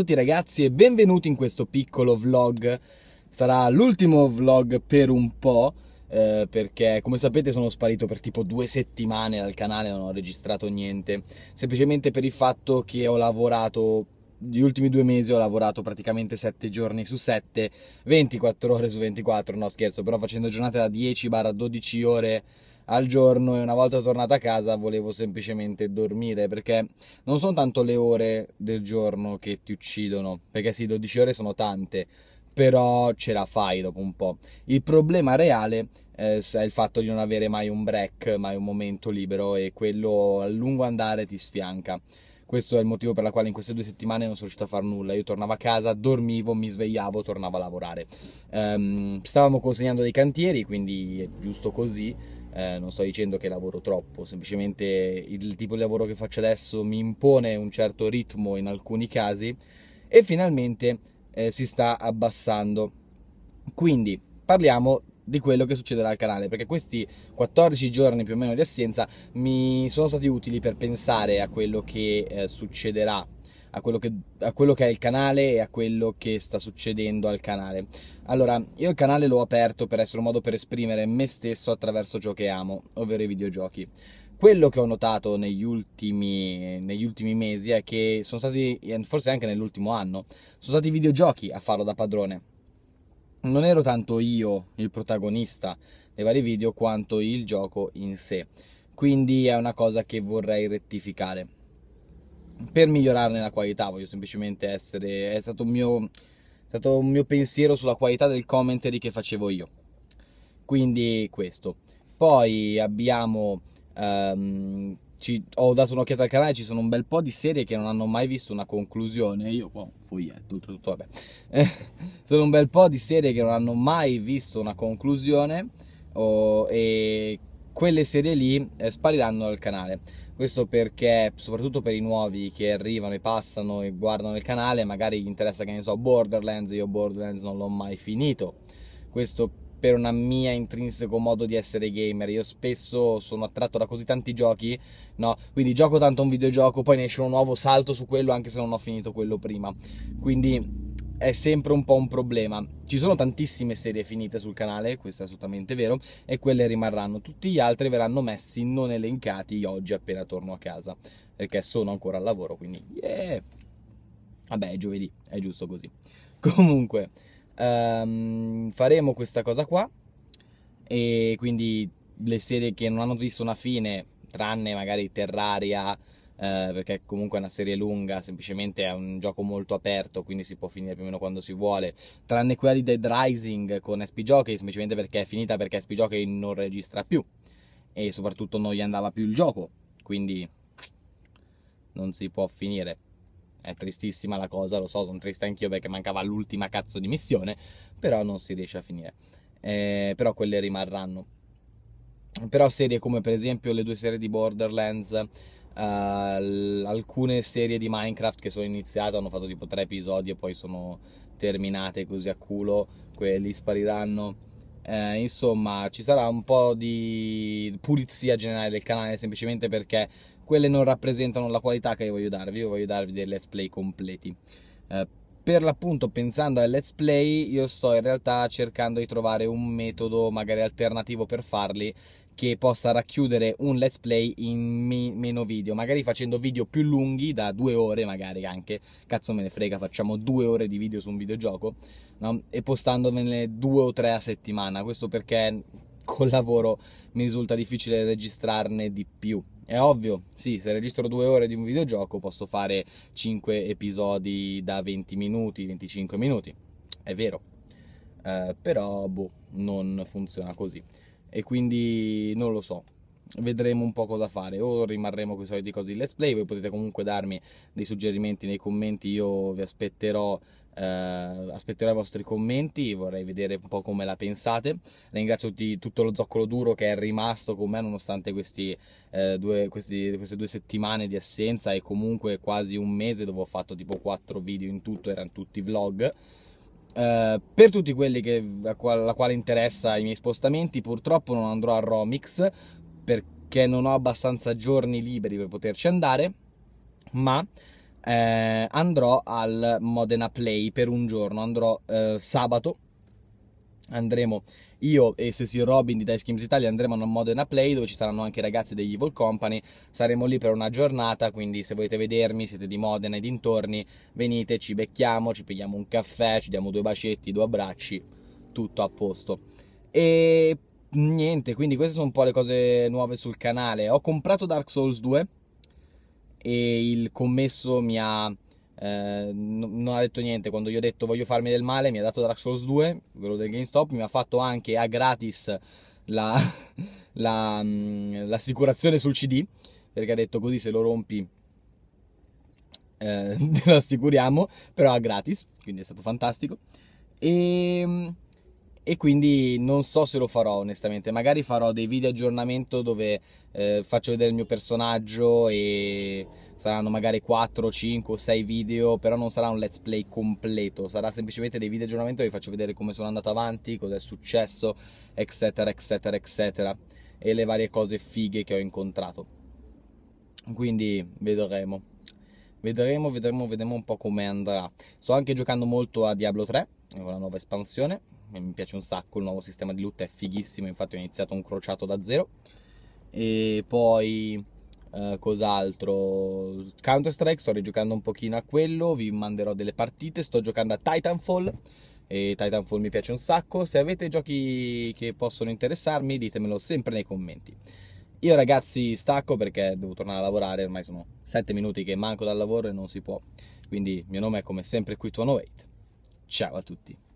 tutti ragazzi e benvenuti in questo piccolo vlog. Sarà l'ultimo vlog per un po'. Eh, perché come sapete sono sparito per tipo due settimane dal canale, non ho registrato niente, semplicemente per il fatto che ho lavorato gli ultimi due mesi ho lavorato praticamente 7 giorni su 7, 24 ore su 24, no scherzo, però facendo giornate da 10-12 ore al giorno e una volta tornata a casa volevo semplicemente dormire perché non sono tanto le ore del giorno che ti uccidono, perché sì, 12 ore sono tante, però ce la fai dopo un po'. Il problema reale eh, è il fatto di non avere mai un break, mai un momento libero e quello a lungo andare ti sfianca. Questo è il motivo per il quale in queste due settimane non sono riuscito a fare nulla. Io tornavo a casa, dormivo, mi svegliavo, tornavo a lavorare. Um, stavamo consegnando dei cantieri, quindi è giusto così eh, non sto dicendo che lavoro troppo, semplicemente il tipo di lavoro che faccio adesso mi impone un certo ritmo in alcuni casi e finalmente eh, si sta abbassando. Quindi parliamo di quello che succederà al canale, perché questi 14 giorni più o meno di assenza mi sono stati utili per pensare a quello che eh, succederà a quello, che, a quello che è il canale e a quello che sta succedendo al canale. Allora, io il canale l'ho aperto per essere un modo per esprimere me stesso attraverso ciò che amo, ovvero i videogiochi quello che ho notato negli ultimi, negli ultimi, mesi è che sono stati, eh, forse anche nell'ultimo anno, sono stati i videogiochi a farlo da padrone. Non ero tanto io il protagonista dei vari video quanto il gioco in sé. Quindi è una cosa che vorrei rettificare per migliorarne la qualità, voglio semplicemente essere. È stato un mio, stato un mio pensiero sulla qualità del commentary che facevo io. Quindi questo. Poi abbiamo. Um, ci, ho dato un'occhiata al canale, ci sono un bel po' di serie che non hanno mai visto una conclusione. Io qua, oh, foglietto, tutto, vabbè. Eh, sono un bel po' di serie che non hanno mai visto una conclusione. Oh, e quelle serie lì eh, spariranno dal canale. Questo perché, soprattutto per i nuovi che arrivano e passano e guardano il canale, magari gli interessa che ne so Borderlands, io Borderlands non l'ho mai finito. Questo per un mio intrinseco modo di essere gamer. Io spesso sono attratto da così tanti giochi, no? Quindi gioco tanto un videogioco, poi ne esce un nuovo, salto su quello anche se non ho finito quello prima. Quindi è sempre un po' un problema. Ci sono tantissime serie finite sul canale, questo è assolutamente vero, e quelle rimarranno. Tutti gli altri verranno messi non elencati oggi appena torno a casa, perché sono ancora al lavoro, quindi yeah! Vabbè, è giovedì, è giusto così. Comunque, um, faremo questa cosa qua, e quindi le serie che non hanno visto una fine, tranne magari Terraria, eh, perché comunque è una serie lunga, semplicemente è un gioco molto aperto, quindi si può finire più o meno quando si vuole, tranne quella di Dead Rising con SP Jockey, semplicemente perché è finita perché SP Jockey non registra più e soprattutto non gli andava più il gioco, quindi non si può finire. È tristissima la cosa, lo so, sono triste anch'io perché mancava l'ultima cazzo di missione, però non si riesce a finire. Eh, però quelle rimarranno. Però serie come per esempio le due serie di Borderlands Uh, alcune serie di Minecraft che sono iniziate hanno fatto tipo tre episodi e poi sono terminate così a culo, quelli spariranno. Uh, insomma, ci sarà un po' di pulizia generale del canale semplicemente perché quelle non rappresentano la qualità che io voglio darvi, io voglio darvi dei let's play completi. Uh, per l'appunto pensando ai let's play io sto in realtà cercando di trovare un metodo magari alternativo per farli che possa racchiudere un let's play in me- meno video, magari facendo video più lunghi, da due ore magari anche, cazzo me ne frega, facciamo due ore di video su un videogioco, no? e postandomene due o tre a settimana, questo perché col lavoro mi risulta difficile registrarne di più. È ovvio, sì, se registro due ore di un videogioco posso fare 5 episodi da 20 minuti, 25 minuti, è vero, eh, però boh, non funziona così e quindi non lo so vedremo un po' cosa fare o rimarremo con i soliti cosi in let's play voi potete comunque darmi dei suggerimenti nei commenti io vi aspetterò eh, aspetterò i vostri commenti vorrei vedere un po' come la pensate ringrazio tutti, tutto lo zoccolo duro che è rimasto con me nonostante questi, eh, due, questi, queste due settimane di assenza e comunque quasi un mese dove ho fatto tipo quattro video in tutto erano tutti vlog eh, per tutti quelli che, a qual, la quale interessa i miei spostamenti, purtroppo non andrò a Romix perché non ho abbastanza giorni liberi per poterci andare, ma uh, andrò al Modena Play per un giorno, andrò uh, sabato andremo io e Cecil Robin di Dice Games Italia andremo a Modena Play dove ci saranno anche i ragazzi degli Evil Company saremo lì per una giornata quindi se volete vedermi siete di Modena e dintorni venite ci becchiamo ci pigliamo un caffè ci diamo due bacetti due abbracci tutto a posto e niente quindi queste sono un po' le cose nuove sul canale ho comprato Dark Souls 2 e il commesso mi ha eh, non ha detto niente quando gli ho detto voglio farmi del male, mi ha dato Dark Souls 2, quello del GameStop, mi ha fatto anche a gratis la, la, mm, l'assicurazione sul CD, perché ha detto così se lo rompi eh, te lo assicuriamo, però a gratis, quindi è stato fantastico. E, ehm, e, quindi non so se lo farò onestamente, magari farò dei video aggiornamento dove eh, faccio vedere il mio personaggio e saranno magari 4, 5 6 video, però non sarà un let's play completo, sarà semplicemente dei video aggiornamento, vi faccio vedere come sono andato avanti, cosa è successo, eccetera, eccetera, eccetera, e le varie cose fighe che ho incontrato. Quindi vedremo. Vedremo, vedremo, vedremo un po' come andrà. Sto anche giocando molto a Diablo 3, con la nuova espansione, mi piace un sacco, il nuovo sistema di lutta è fighissimo, infatti ho iniziato un crociato da zero. E poi eh, cos'altro Counter Strike sto rigiocando un pochino a quello vi manderò delle partite sto giocando a Titanfall e Titanfall mi piace un sacco se avete giochi che possono interessarmi ditemelo sempre nei commenti io ragazzi stacco perché devo tornare a lavorare ormai sono 7 minuti che manco dal lavoro e non si può quindi il mio nome è come sempre qui 108 ciao a tutti